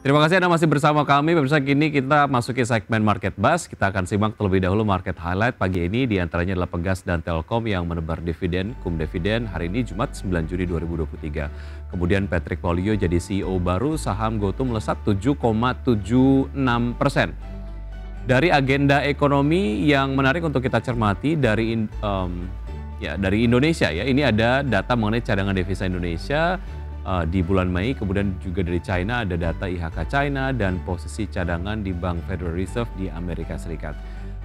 Terima kasih Anda masih bersama kami. Pemirsa kini kita masuki segmen Market Bus. Kita akan simak terlebih dahulu market highlight pagi ini. Di antaranya adalah Pegas dan Telkom yang menebar dividen, kum dividen hari ini Jumat 9 Juni 2023. Kemudian Patrick Polio jadi CEO baru, saham GoTo melesat 7,76 persen. Dari agenda ekonomi yang menarik untuk kita cermati dari um, ya dari Indonesia ya. Ini ada data mengenai cadangan devisa Indonesia uh, di bulan Mei. Kemudian juga dari China ada data IHK China dan posisi cadangan di Bank Federal Reserve di Amerika Serikat.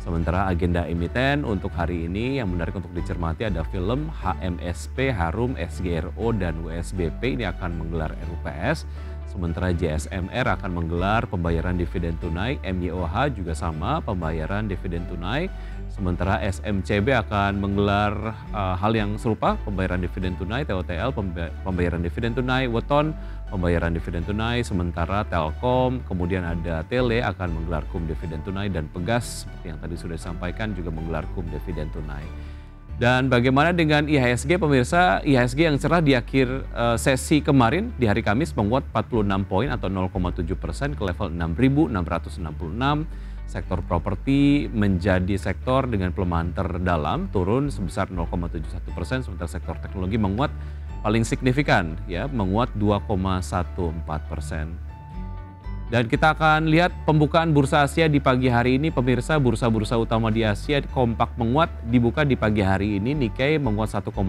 Sementara agenda emiten untuk hari ini yang menarik untuk dicermati ada film HMSP, Harum, SGRO, dan USBP ini akan menggelar RUPS. Sementara JSMR akan menggelar pembayaran dividen tunai, MYOH juga sama pembayaran dividen tunai. Sementara SMCB akan menggelar uh, hal yang serupa, pembayaran dividen tunai, TOTL, pembayaran dividen tunai, Weton, pembayaran dividen tunai, sementara Telkom, kemudian ada Tele akan menggelar KUM dividen tunai, dan Pegas seperti yang tadi sudah disampaikan juga menggelar KUM dividen tunai. Dan bagaimana dengan IHSG pemirsa? IHSG yang cerah di akhir uh, sesi kemarin di hari Kamis menguat 46 poin atau 0,7 persen ke level 6.666. Sektor properti menjadi sektor dengan pelemahan terdalam turun sebesar 0,71 persen, sementara sektor teknologi menguat paling signifikan ya menguat 2,14 persen. Dan kita akan lihat pembukaan bursa Asia di pagi hari ini. Pemirsa, bursa-bursa utama di Asia kompak menguat dibuka di pagi hari ini. Nikkei menguat 1,55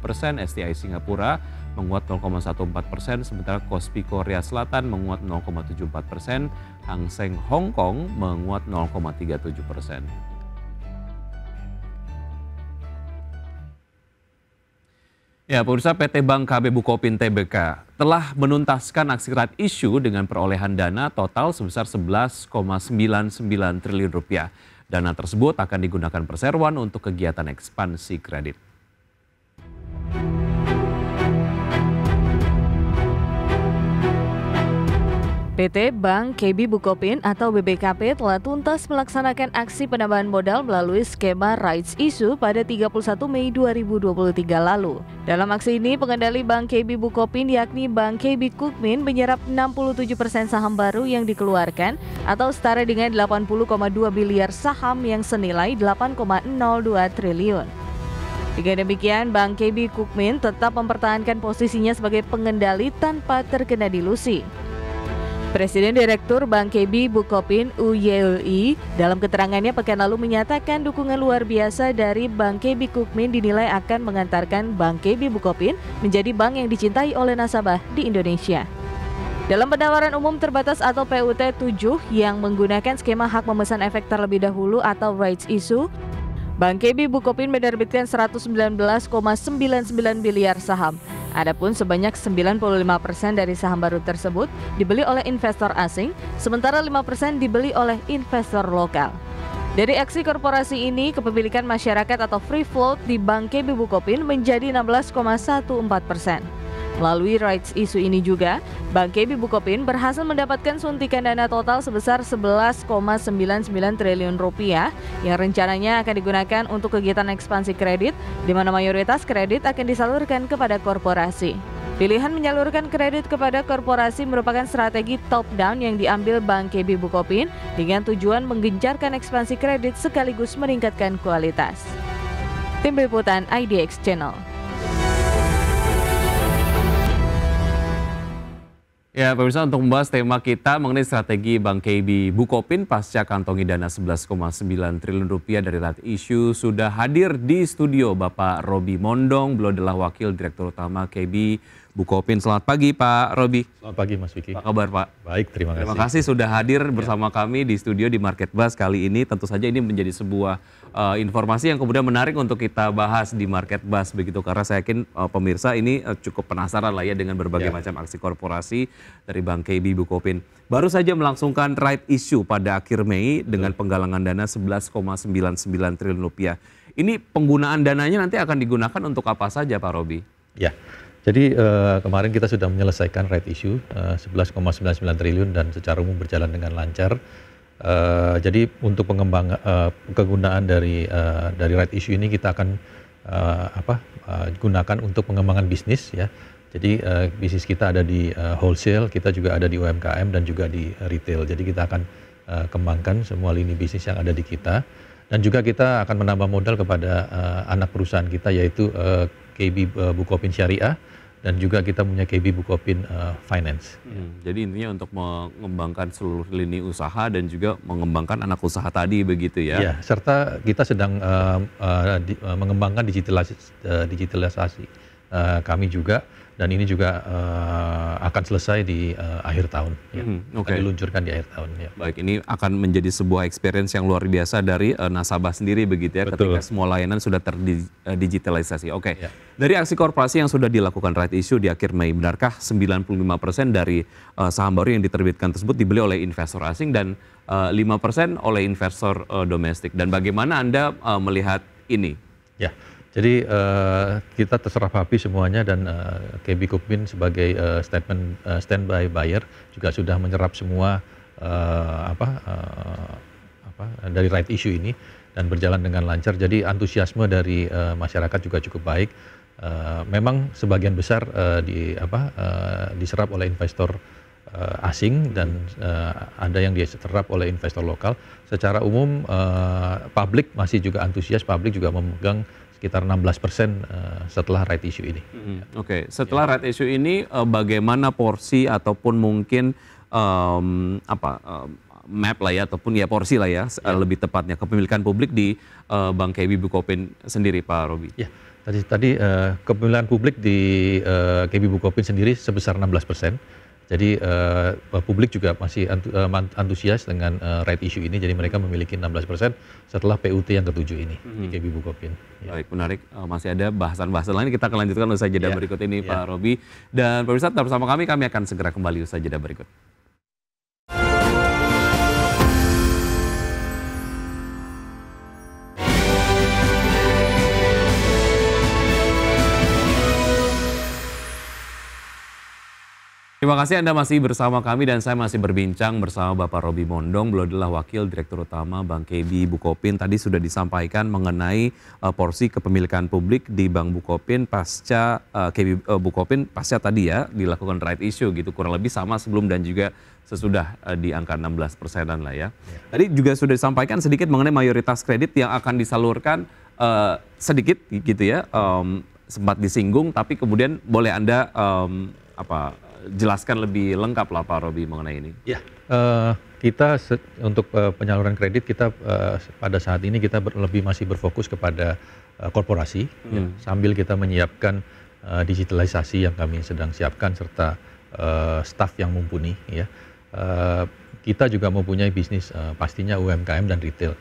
persen, STI Singapura menguat 0,14 persen, sementara Kospi Korea Selatan menguat 0,74 persen, Hang Seng Hong Kong menguat 0,37 persen. Ya, pemirsa PT Bank KB Bukopin TBK telah menuntaskan aksi rat isu dengan perolehan dana total sebesar 11,99 triliun rupiah. Dana tersebut akan digunakan perseroan untuk kegiatan ekspansi kredit. PT Bank KB Bukopin atau BBKP telah tuntas melaksanakan aksi penambahan modal melalui skema rights issue pada 31 Mei 2023 lalu. Dalam aksi ini, pengendali Bank KB Bukopin yakni Bank KB Kukmin menyerap 67% saham baru yang dikeluarkan atau setara dengan 80,2 miliar saham yang senilai 8,02 triliun. Dengan demikian, Bank KB Kukmin tetap mempertahankan posisinya sebagai pengendali tanpa terkena dilusi. Presiden Direktur Bank KB Bukopin UYLI dalam keterangannya pekan lalu menyatakan dukungan luar biasa dari Bank KB Kukmin dinilai akan mengantarkan Bank KB Bukopin menjadi bank yang dicintai oleh nasabah di Indonesia. Dalam penawaran umum terbatas atau PUT 7 yang menggunakan skema hak memesan efek terlebih dahulu atau rights issue, Bank KB Bukopin menerbitkan 119,99 miliar saham. Adapun sebanyak 95% persen dari saham baru tersebut dibeli oleh investor asing, sementara 5% persen dibeli oleh investor lokal. Dari aksi korporasi ini, kepemilikan masyarakat atau free float di Bank KB Bukopin menjadi 16,14 persen. Melalui rights isu ini juga, Bank KB Bukopin berhasil mendapatkan suntikan dana total sebesar 11,99 triliun rupiah yang rencananya akan digunakan untuk kegiatan ekspansi kredit, di mana mayoritas kredit akan disalurkan kepada korporasi. Pilihan menyalurkan kredit kepada korporasi merupakan strategi top-down yang diambil Bank KB Bukopin dengan tujuan menggencarkan ekspansi kredit sekaligus meningkatkan kualitas. Tim Liputan IDX Channel Ya, pemirsa untuk membahas tema kita mengenai strategi Bank KB Bukopin pasca kantongi dana 11,9 triliun rupiah dari Rat Isu sudah hadir di studio Bapak Robi Mondong, beliau adalah Wakil Direktur Utama KB Bukopin. Selamat pagi Pak Robi. Selamat pagi Mas Vicky. Apa kabar Pak? Baik, terima kasih. Terima kasih sudah hadir ya. bersama ya. kami di studio di Market Bus kali ini. Tentu saja ini menjadi sebuah uh, informasi yang kemudian menarik untuk kita bahas di Market Bus begitu. Karena saya yakin uh, pemirsa ini uh, cukup penasaran lah ya dengan berbagai ya. macam aksi korporasi dari Bank KB Bukopin. Baru saja melangsungkan right issue pada akhir Mei dengan penggalangan dana 11,99 triliun rupiah. Ini penggunaan dananya nanti akan digunakan untuk apa saja Pak Robi? Ya, jadi uh, kemarin kita sudah menyelesaikan right issue uh, eh, 11,99 triliun dan secara umum berjalan dengan lancar. Uh, jadi untuk pengembangan uh, kegunaan dari uh, dari right issue ini kita akan uh, apa uh, gunakan untuk pengembangan bisnis ya. Jadi uh, bisnis kita ada di uh, wholesale, kita juga ada di UMKM dan juga di retail. Jadi kita akan uh, kembangkan semua lini bisnis yang ada di kita dan juga kita akan menambah modal kepada uh, anak perusahaan kita yaitu uh, KB Bukopin Syariah dan juga kita punya KB Bukopin uh, Finance. Hmm, jadi intinya untuk mengembangkan seluruh lini usaha dan juga mengembangkan anak usaha tadi begitu ya. Iya, serta kita sedang uh, uh, di, uh, mengembangkan digitalisasi, uh, digitalisasi. Uh, kami juga dan ini juga uh, akan selesai di uh, akhir tahun. Ya. Hmm, okay. diluncurkan di akhir tahun. Ya. Baik, ini akan menjadi sebuah experience yang luar biasa dari uh, nasabah sendiri begitu ya, Betul. ketika semua layanan sudah terdigitalisasi. Oke, okay. ya. dari aksi korporasi yang sudah dilakukan right issue di akhir Mei, benarkah 95% dari uh, saham baru yang diterbitkan tersebut dibeli oleh investor asing dan uh, 5% oleh investor uh, domestik? Dan bagaimana Anda uh, melihat ini? Ya. Jadi uh, kita terserah Papi semuanya dan uh, eh, KB Kupmin sebagai uh, statement uh, standby buyer juga sudah menyerap semua uh, apa, uh, apa dari right issue ini dan berjalan dengan lancar. Jadi antusiasme dari uh, masyarakat juga cukup baik. Uh, memang sebagian besar uh, di apa uh, diserap oleh investor uh, asing dan uh, ada yang diserap oleh investor lokal. Secara umum uh, publik masih juga antusias, publik juga memegang sekitar 16 persen uh, setelah right issue ini. Hmm. Oke, okay. setelah yeah. right issue ini uh, bagaimana porsi ataupun mungkin um, apa um, map lah ya ataupun ya porsi lah ya, yeah. lebih tepatnya kepemilikan publik di uh, eh, Bank KB Bukopin sendiri Pak Robi. Ya. Tadi tadi uh, kepemilikan publik di uh, KB Bukopin sendiri sebesar 16 persen jadi uh, publik juga masih eh, antusias dengan uh, right issue ini, jadi mereka memiliki 16% setelah PUT yang ketujuh ini hmm. di KB Bukopin. Ya. Baik, menarik. Uh, masih ada bahasan-bahasan lain, kita akan lanjutkan usai jeda yeah. berikut ini yeah. Pak ya. Robi. Dan pemirsa tetap bersama kami, kami akan segera kembali usai jeda berikut. Terima kasih Anda masih bersama kami dan saya masih berbincang bersama Bapak Robi Mondong, beliau adalah Wakil Direktur Utama Bank KB Bukopin. Tadi sudah disampaikan mengenai uh, porsi kepemilikan publik di Bank Bukopin pasca uh, eh, KB uh, eh, Bukopin pasca tadi ya dilakukan right issue gitu kurang lebih sama sebelum dan juga sesudah uh, di angka 16 persenan lah ya. ya. Tadi juga sudah disampaikan sedikit mengenai mayoritas kredit yang akan disalurkan uh, sedikit gitu ya um, sempat disinggung tapi kemudian boleh Anda um, apa jelaskan lebih lengkap lah Pak Robi mengenai ini. Ya, uh, kita untuk uh, penyaluran kredit kita uh, pada saat ini kita ber lebih masih berfokus kepada uh, korporasi hmm. ya, sambil kita menyiapkan uh, digitalisasi yang kami sedang siapkan serta uh, staff yang mumpuni ya. Uh, kita juga mempunyai bisnis uh, pastinya UMKM dan retail.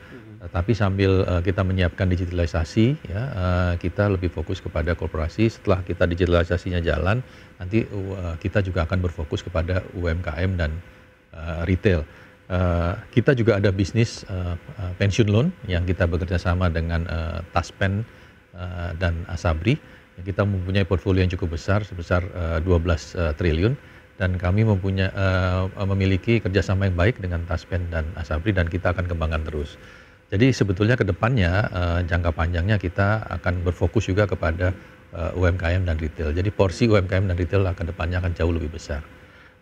Eh, tapi sambil uh, kita menyiapkan digitalisasi ya uh, kita lebih fokus kepada korporasi setelah kita digitalisasinya jalan nanti uh, kita juga akan berfokus kepada UMKM dan uh, retail uh, kita juga ada bisnis uh, pension loan yang kita bekerja sama dengan uh, Taspen uh, dan Asabri kita mempunyai portfolio yang cukup besar sebesar uh, 12 uh, triliun dan kami mempunyai uh, memiliki kerjasama yang baik dengan Taspen dan Asabri dan kita akan kembangkan terus. Jadi sebetulnya ke depannya uh, jangka panjangnya kita akan berfokus juga kepada uh, eh, UMKM dan retail. Jadi porsi UMKM dan retail ke depannya akan jauh lebih besar.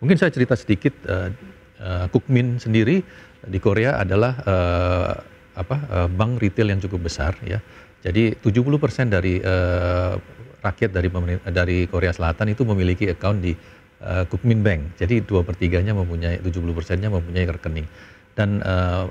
Mungkin saya cerita sedikit uh, uh, Kukmin sendiri di Korea adalah uh, apa uh, bank retail yang cukup besar ya. Jadi 70% dari uh, rakyat dari dari Korea Selatan itu memiliki account di uh, Kukmin Bank. Jadi 2/3-nya mempunyai 70%-nya mempunyai rekening. Dan uh,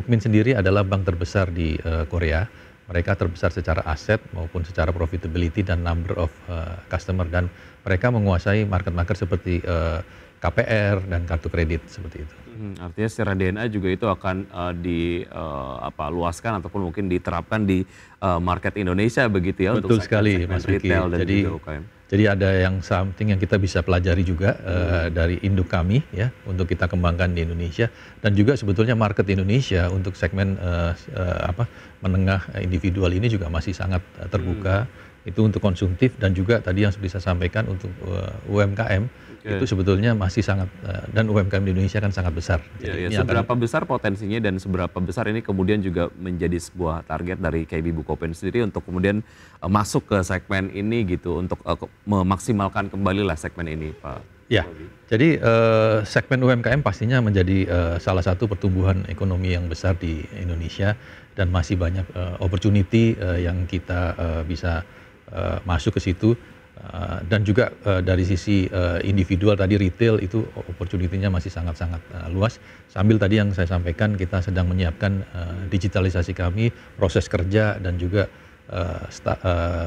Kukmin sendiri adalah bank terbesar di uh, Korea. Mereka terbesar secara aset maupun secara profitability dan number of uh, customer dan mereka menguasai market-market seperti uh, eh, KPR dan kartu kredit seperti itu. Hmm, artinya secara DNA juga itu akan uh, di uh, apa luaskan ataupun mungkin diterapkan di uh, market Indonesia begitu ya Betul untuk sekali Mas Jadi dan juga UKM. Jadi ada yang something yang kita bisa pelajari juga uh, dari induk kami ya untuk kita kembangkan di Indonesia dan juga sebetulnya market Indonesia untuk segmen uh, uh, apa menengah individual ini juga masih sangat terbuka hmm. itu untuk konsumtif dan juga tadi yang sudah saya sampaikan untuk uh, UMKM okay. itu sebetulnya masih sangat eh, dan UMKM di Indonesia kan sangat besar. Iya, jadi yeah, yeah. Seberapa akan, besar potensinya dan seberapa besar ini kemudian juga menjadi sebuah target dari KB Bukopin sendiri untuk kemudian eh, masuk ke segmen ini gitu untuk eh, memaksimalkan kembali lah segmen ini, Pak. Ya, jadi uh, segmen UMKM pastinya menjadi uh, salah satu pertumbuhan ekonomi yang besar di Indonesia dan masih banyak uh, opportunity uh, yang kita uh, bisa uh, masuk ke situ Eh, dan juga eh, dari sisi eh, individual tadi retail itu opportunity-nya masih sangat-sangat luas. Sambil tadi yang saya sampaikan kita sedang menyiapkan digitalisasi kami, proses kerja dan juga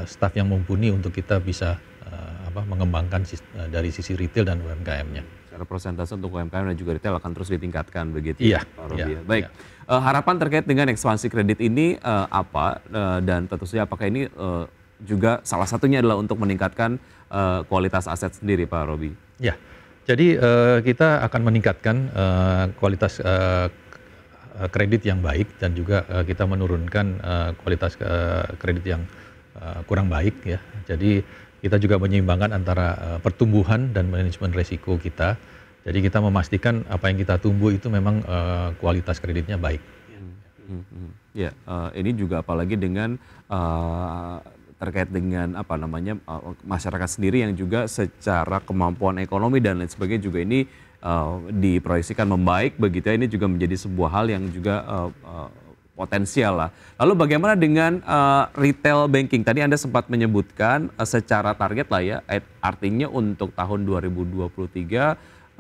staff yang mumpuni untuk kita bisa apa, mengembangkan dari sisi retail dan UMKM-nya secara persentase untuk UMKM dan juga retail akan terus ditingkatkan begitu ya, iya, Pak iya, ya. Baik, iya. Uh, harapan terkait dengan ekspansi kredit ini uh, apa uh, dan tentu saja apakah ini uh, juga salah satunya adalah untuk meningkatkan uh, kualitas aset sendiri Pak Robi. Ya, jadi uh, kita akan meningkatkan uh, kualitas uh, kredit yang baik dan juga uh, kita menurunkan uh, kualitas uh, kredit yang uh, kurang baik ya. Jadi kita juga menyeimbangkan antara uh, pertumbuhan dan manajemen risiko kita. Jadi kita memastikan apa yang kita tumbuh itu memang uh, kualitas kreditnya baik. Hmm, hmm, hmm. Ya, uh, ini juga apalagi dengan uh, terkait dengan apa namanya eh, masyarakat sendiri yang juga secara kemampuan ekonomi dan lain sebagainya juga ini uh, diproyeksikan membaik begitu ya. ini juga menjadi sebuah hal yang juga uh, uh, potensial lah. Lalu bagaimana dengan uh, retail banking? Tadi Anda sempat menyebutkan uh, secara target lah ya artinya untuk tahun 2023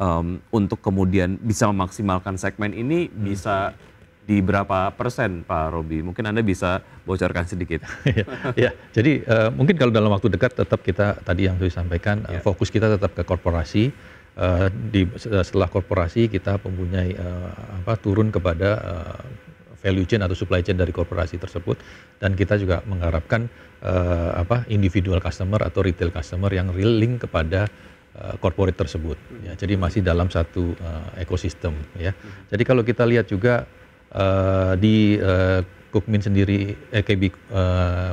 um, untuk kemudian bisa memaksimalkan segmen ini bisa di berapa persen Pak Robi? Mungkin Anda bisa bocorkan sedikit. ya, jadi uh, mungkin kalau dalam waktu dekat tetap kita tadi yang sudah sampaikan ya. uh, fokus kita tetap ke korporasi. Uh, di setelah korporasi kita mempunyai uh, apa turun kepada uh, value chain atau supply chain dari korporasi tersebut dan kita juga mengharapkan uh, apa individual customer atau retail customer yang real link kepada corporate tersebut ya jadi masih dalam satu uh, ekosistem ya hmm. jadi kalau kita lihat juga uh, di uh, Kukmin sendiri, eh, KB, uh, eh,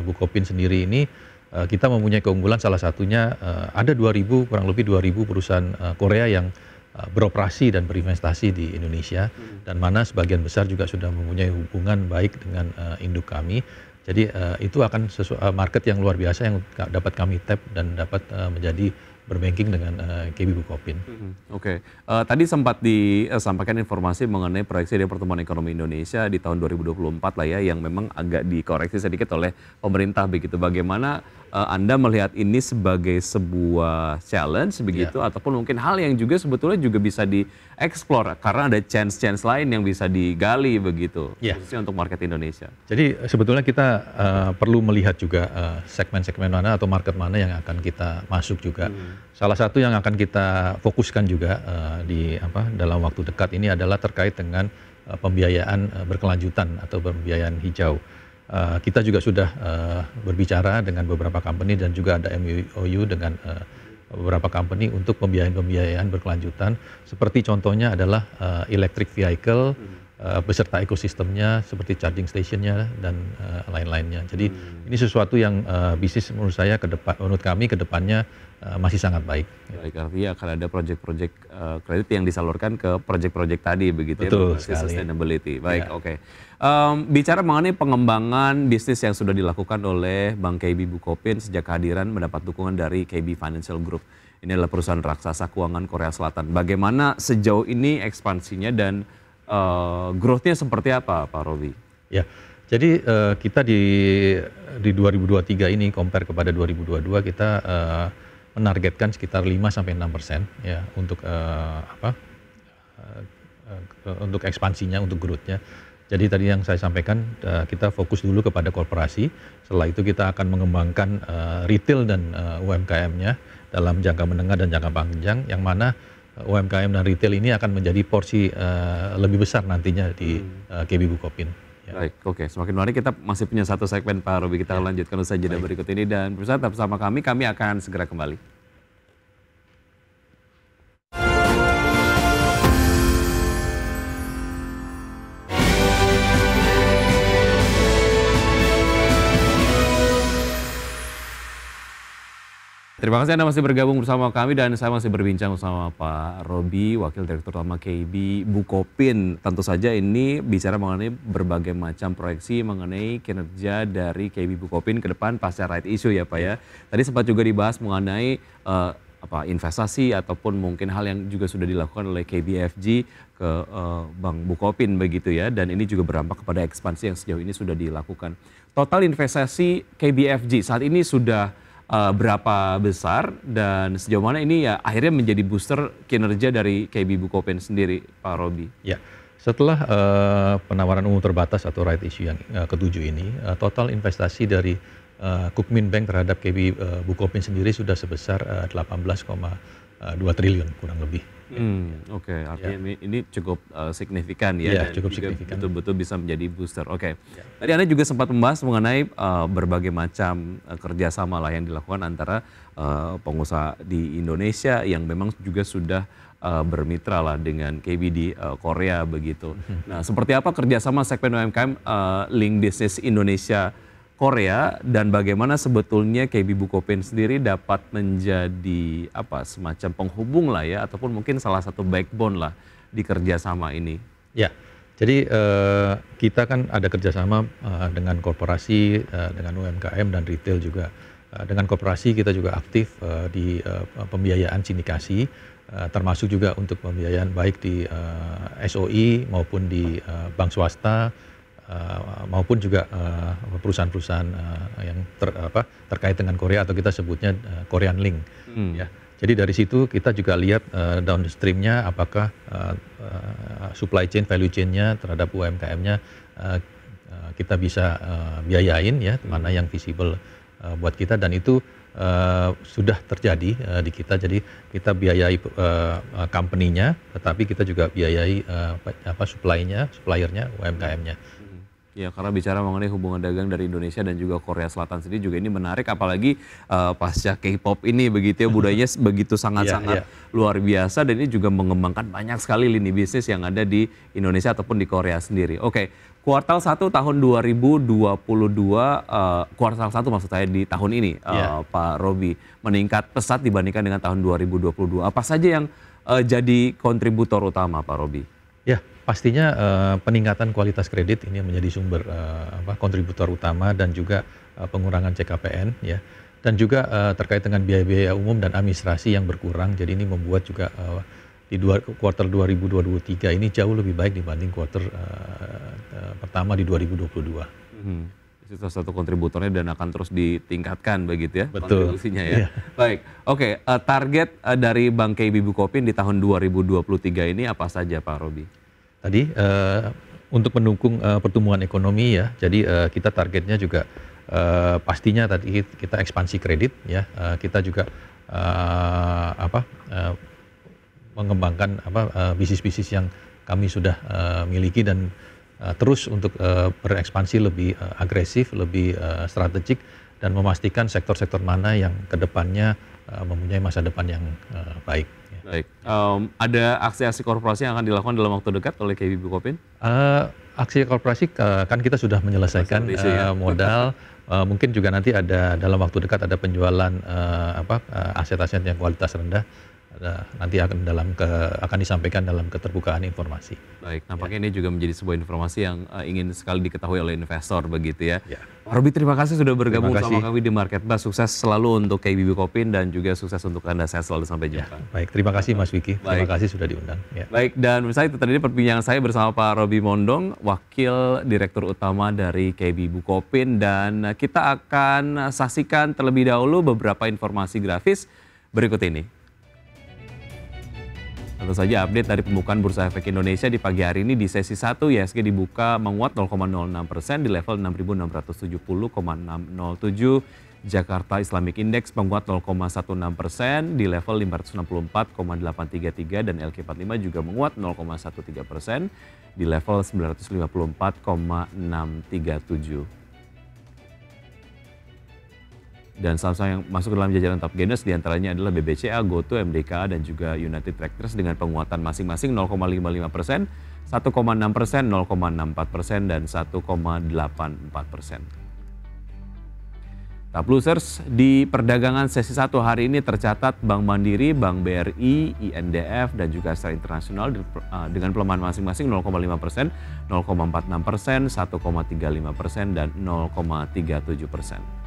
Bukopin sendiri ini uh, kita mempunyai keunggulan salah satunya uh, ada 2.000 kurang lebih 2.000 perusahaan uh, Korea yang beroperasi dan berinvestasi di Indonesia hmm. dan mana sebagian besar juga sudah mempunyai hubungan baik dengan uh, induk kami. Jadi uh, itu akan sesu- market yang luar biasa yang dapat kami tap dan dapat uh, menjadi berbanking dengan uh, eh, KB Bukopin. Hmm, Oke, okay. uh, eh, tadi sempat disampaikan eh, informasi mengenai proyeksi dari pertumbuhan ekonomi Indonesia di tahun 2024 lah ya, yang memang agak dikoreksi sedikit oleh pemerintah begitu. Bagaimana uh, Anda melihat ini sebagai sebuah challenge begitu yeah. ataupun mungkin hal yang juga sebetulnya juga bisa dieksplor karena ada chance-chance lain yang bisa digali begitu yeah. khususnya untuk market Indonesia. Jadi eh, sebetulnya kita uh, perlu melihat juga segmen-segmen uh, mana atau market mana yang akan kita masuk juga. Hmm. Salah satu yang akan kita fokuskan juga uh, di apa dalam waktu dekat ini adalah terkait dengan uh, pembiayaan uh, berkelanjutan atau pembiayaan hijau. Eh, kita juga sudah uh, berbicara dengan beberapa company dan juga ada MOU dengan uh, beberapa company untuk pembiayaan-pembiayaan berkelanjutan. Seperti contohnya adalah uh, electric vehicle, uh, beserta ekosistemnya, seperti charging stationnya dan uh, lain-lainnya. Jadi hmm. ini sesuatu yang uh, bisnis menurut saya ke depan, menurut kami ke depannya uh, masih sangat baik. Baik artinya akan ada proyek-proyek uh, kredit yang disalurkan ke proyek-proyek tadi begitu ya, Betul ya, sustainability. Baik, ya. oke. Okay. Um, bicara mengenai pengembangan bisnis yang sudah dilakukan oleh Bank KB Bukopin sejak kehadiran mendapat dukungan dari KB Financial Group. Ini adalah perusahaan raksasa keuangan Korea Selatan. Bagaimana sejauh ini ekspansinya dan uh, growth-nya seperti apa Pak Robi? Ya, jadi uh, kita di di 2023 ini compare kepada 2022 kita uh, menargetkan sekitar 5 sampai 6 persen ya untuk uh, apa uh, untuk ekspansinya untuk growth-nya jadi tadi yang saya sampaikan eh, kita fokus dulu kepada korporasi, setelah itu kita akan mengembangkan eh, retail dan eh, UMKM-nya dalam jangka menengah dan jangka panjang yang mana UMKM dan retail ini akan menjadi porsi lebih besar nantinya di hmm. KB Bukopin. Ya. Baik, oke. Okay. Semakin menarik kita masih punya satu segmen Pak Robi. Kita ya. lanjutkan usai jeda berikut ini dan pemirsa tetap bersama kami. Kami akan segera kembali. Terima kasih Anda masih bergabung bersama kami dan saya masih berbincang bersama Pak Robi, Wakil Direktur Utama KB Bukopin. Tentu saja ini bicara mengenai berbagai macam proyeksi mengenai kinerja dari KB Bukopin ke depan pasca right issue ya Pak ya. Tadi sempat juga dibahas mengenai uh, apa investasi ataupun mungkin hal yang juga sudah dilakukan oleh KBFG ke uh, Bank Bukopin begitu ya dan ini juga berdampak kepada ekspansi yang sejauh ini sudah dilakukan. Total investasi KBFG saat ini sudah uh, berapa besar dan sejauh mana ini ya akhirnya menjadi booster kinerja dari KB Bukopin sendiri, Pak Robi. Ya, setelah uh, penawaran umum terbatas atau right issue yang uh, ketujuh ini, uh, total investasi dari uh, Kukmin Bank terhadap KB uh, Bukopin sendiri sudah sebesar uh, 18, 2 eh, triliun kurang lebih. Hmm, Oke, okay. artinya yeah. ini, cukup uh, signifikan ya. Yeah, cukup signifikan. Betul-betul bisa menjadi booster. Oke. Okay. Ya. Yeah. Tadi Anda juga sempat membahas mengenai uh, berbagai macam uh, kerjasama lah yang dilakukan antara uh, pengusaha di Indonesia yang memang juga sudah uh, bermitra lah dengan KBD uh, Korea begitu. Hmm. Nah, seperti apa kerjasama segmen UMKM uh, Link Business Indonesia? Korea dan bagaimana sebetulnya KB Bukopin sendiri dapat menjadi apa semacam penghubung lah ya ataupun mungkin salah satu backbone lah di kerjasama ini. Ya, jadi uh, kita kan ada kerjasama uh, dengan korporasi, uh, dengan UMKM dan retail juga. Uh, dengan korporasi kita juga aktif uh, di uh, pembiayaan sindikasi, uh, termasuk juga untuk pembiayaan baik di uh, SOI e maupun di uh, bank swasta Eh, maupun juga eh, perusahaan-perusahaan eh, yang ter, apa, terkait dengan Korea atau kita sebutnya uh, Korean Link hmm. ya jadi dari situ kita juga lihat uh, downstreamnya apakah uh, uh, supply chain value chainnya terhadap UMKM-nya uh, kita bisa uh, biayain ya mana yang visible uh, buat kita dan itu uh, sudah terjadi uh, di kita. Jadi kita biayai uh, company-nya, tetapi kita juga biayai uh, apa supply-nya, UMKM-nya. Ya karena bicara mengenai hubungan dagang dari Indonesia dan juga Korea Selatan sendiri juga ini menarik apalagi uh, pasca K-pop ini begitu ya budayanya begitu sangat-sangat yeah, yeah. luar biasa dan ini juga mengembangkan banyak sekali lini bisnis yang ada di Indonesia ataupun di Korea sendiri. Oke, okay. kuartal 1 tahun 2022 uh, eh, kuartal 1 maksud saya di tahun ini uh, eh, yeah. Pak Robi meningkat pesat dibandingkan dengan tahun 2022. Apa saja yang uh, jadi kontributor utama Pak Robi? Ya pastinya uh, peningkatan kualitas kredit ini menjadi sumber uh, apa, kontributor utama dan juga uh, pengurangan CKPN ya dan juga uh, terkait dengan biaya-biaya umum dan administrasi yang berkurang jadi ini membuat juga uh, di dua, quarter 2023 ini jauh lebih baik dibanding kuartal uh, uh, pertama di 2022. Hmm. Itu salah satu kontributornya dan akan terus ditingkatkan begitu ya Betul. kontribusinya ya. Yeah. Baik, oke okay, uh, target uh, dari Bank KBB Kopin di tahun 2023 ini apa saja Pak Robi? tadi uh, untuk mendukung uh, pertumbuhan ekonomi ya. Jadi uh, kita targetnya juga uh, pastinya tadi kita ekspansi kredit ya. Uh, kita juga uh, apa uh, mengembangkan apa bisnis bisnis-bisnis yang kami sudah uh, miliki dan uh, terus untuk uh, berekspansi lebih uh, agresif, lebih uh, strategik dan memastikan sektor-sektor mana yang kedepannya uh, eh, mempunyai masa depan yang uh, baik. Baik. Um, ada aksi-aksi korporasi yang akan dilakukan dalam waktu dekat oleh KB Bukopin? Uh, eh, aksi korporasi uh, kan kita sudah menyelesaikan uh, modal. Uh, mungkin juga nanti ada dalam waktu dekat ada penjualan uh, apa aset-aset yang kualitas rendah Nah, nanti akan dalam ke, akan disampaikan dalam keterbukaan informasi. Baik, nampaknya ya. ini juga menjadi sebuah informasi yang uh, ingin sekali diketahui oleh investor begitu ya. ya. Robi terima kasih sudah bergabung kasih. sama kami di Market Bus. Sukses selalu untuk KBB Kopin dan juga sukses untuk Anda. Saya selalu sampai ya, jumpa. Ya, baik, terima kasih Mas Wiki. Baik. Terima kasih sudah diundang. Ya. Baik, dan misalnya itu tadi perbincangan saya bersama Pak Robi Mondong, Wakil Direktur Utama dari KB Bukopin dan kita akan saksikan terlebih dahulu beberapa informasi grafis berikut ini. Tentu saja update dari pembukaan Bursa Efek Indonesia di pagi hari ini di sesi 1 IHSG ya. dibuka menguat 0,06 persen di level 6.670,607. Jakarta Islamic Index menguat 0,16 persen di level 564,833 dan lk 45 juga menguat 0,13 persen di level 954,637 dan saham-saham yang masuk ke dalam jajaran top gainers diantaranya adalah BBCA, GoTo, MDKA, dan juga United Tractors dengan penguatan masing-masing 0,55 persen, 1,6 persen, 0,64 persen, dan 1,84 persen. Top losers di perdagangan sesi satu hari ini tercatat Bank Mandiri, Bank BRI, INDF, dan juga Astra Internasional eh, dengan pelemahan masing-masing 0,5 persen, 0,46 persen, 1,35 persen, dan 0,37 persen.